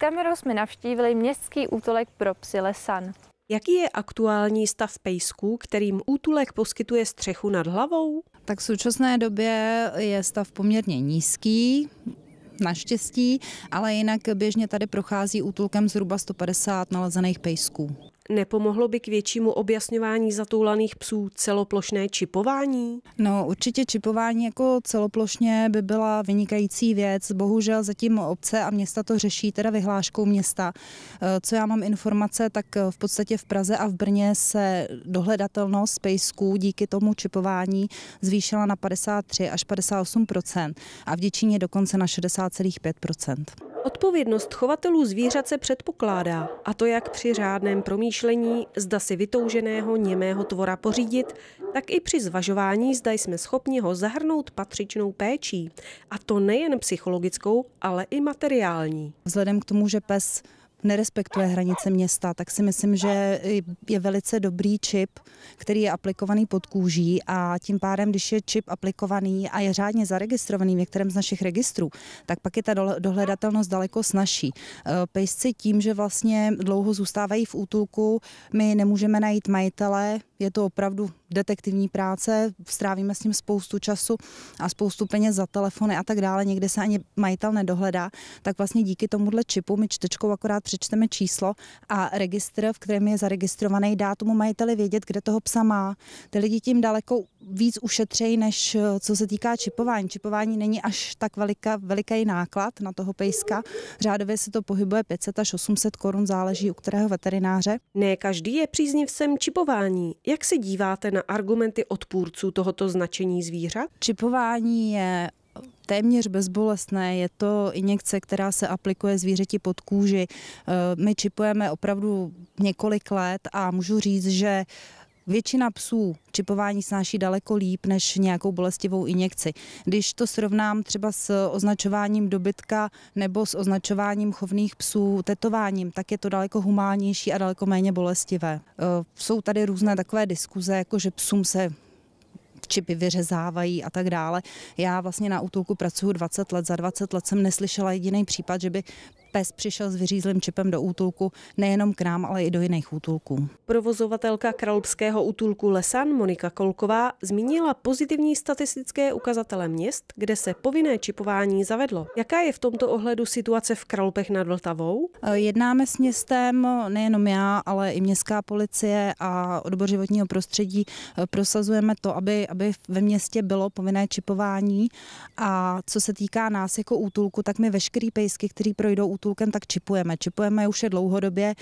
kamerou jsme navštívili městský útulek pro psy Lesan. Jaký je aktuální stav pejsků, kterým útulek poskytuje střechu nad hlavou? Tak v současné době je stav poměrně nízký, naštěstí, ale jinak běžně tady prochází útulkem zhruba 150 nalezených pejsků nepomohlo by k většímu objasňování zatoulaných psů celoplošné čipování? No určitě čipování jako celoplošně by byla vynikající věc. Bohužel zatím obce a města to řeší teda vyhláškou města. Eh, co já mám informace, tak eh, v podstatě v Praze a v Brně se dohledatelnost pejsků díky tomu čipování zvýšila na 53 až 58 a v Děčíně dokonce na 60,5 Odpovědnost chovatelů zvířat se předpokládá, a to jak při řádném promýšlení, zda si vytouženého němého tvora pořídit, tak i při zvažování, zda jsme schopni ho zahrnout patřičnou péčí. A to nejen psychologickou, ale i materiální. Vzhledem k tomu, že pes nerespektuje hranice města, tak si myslím, že je velice dobrý čip, který je aplikovaný pod kůží a tím pádem, když je čip aplikovaný a je řádně zaregistrovaný v některém z našich registrů, tak pak je ta dohledatelnost daleko snažší. E, pejsci tím, že vlastně dlouho zůstávají v útulku, my nemůžeme najít majitele, je to opravdu detektivní práce, strávíme s ním spoustu času a spoustu peněz za telefony a tak dále, někde se ani majitel nedohledá, tak vlastně díky tomuhle čipu my čtečkou akorát přečteme číslo a registr, v kterém je zaregistrovaný, dá tomu majiteli vědět, kde toho psa má. Ty lidi tím daleko víc ušetřejí, než co se týká čipování. Čipování není až tak velika, veliký náklad na toho pejska. Řádově se to pohybuje 500 až 800 korun, záleží u kterého veterináře. Ne každý je příznivcem čipování. Jak se díváte na na argumenty odpůrců tohoto značení zvířat? Čipování je téměř bezbolestné. Je to injekce, která se aplikuje zvířeti pod kůži. Eh, my čipujeme opravdu několik let a můžu říct, že Většina psů čipování snáší daleko líp než nějakou bolestivou injekci. Když to srovnám třeba s označováním dobytka nebo s označováním chovných psů tetováním, tak je to daleko humálnější a daleko méně bolestivé. E, jsou tady různé takové diskuze, jako že psům se čipy vyřezávají a tak dále. Já vlastně na útulku pracuji 20 let, za 20 let jsem neslyšela jediný případ, že by Pes přišel s vyřízlým čipem do útulku nejenom k nám, ale i do jiných útulků. Provozovatelka Kralupského útulku Lesan Monika Kolková zmínila pozitivní statistické ukazatele měst, kde se povinné čipování zavedlo. Jaká je v tomto ohledu situace v Kralupech nad Vltavou? Jednáme s městem, nejenom já, ale i městská policie a odbor životního prostředí eh, prosazujeme to, aby, aby ve městě bylo povinné čipování. A co se týká nás jako útulku, tak my veškerý pejsky, který projdou útulkem, tak čipujeme. Čipujeme už je dlouhodobě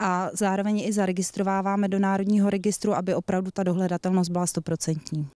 a zároveň i zaregistrováváme do Národního registru, aby opravdu ta dohledatelnost byla stoprocentní.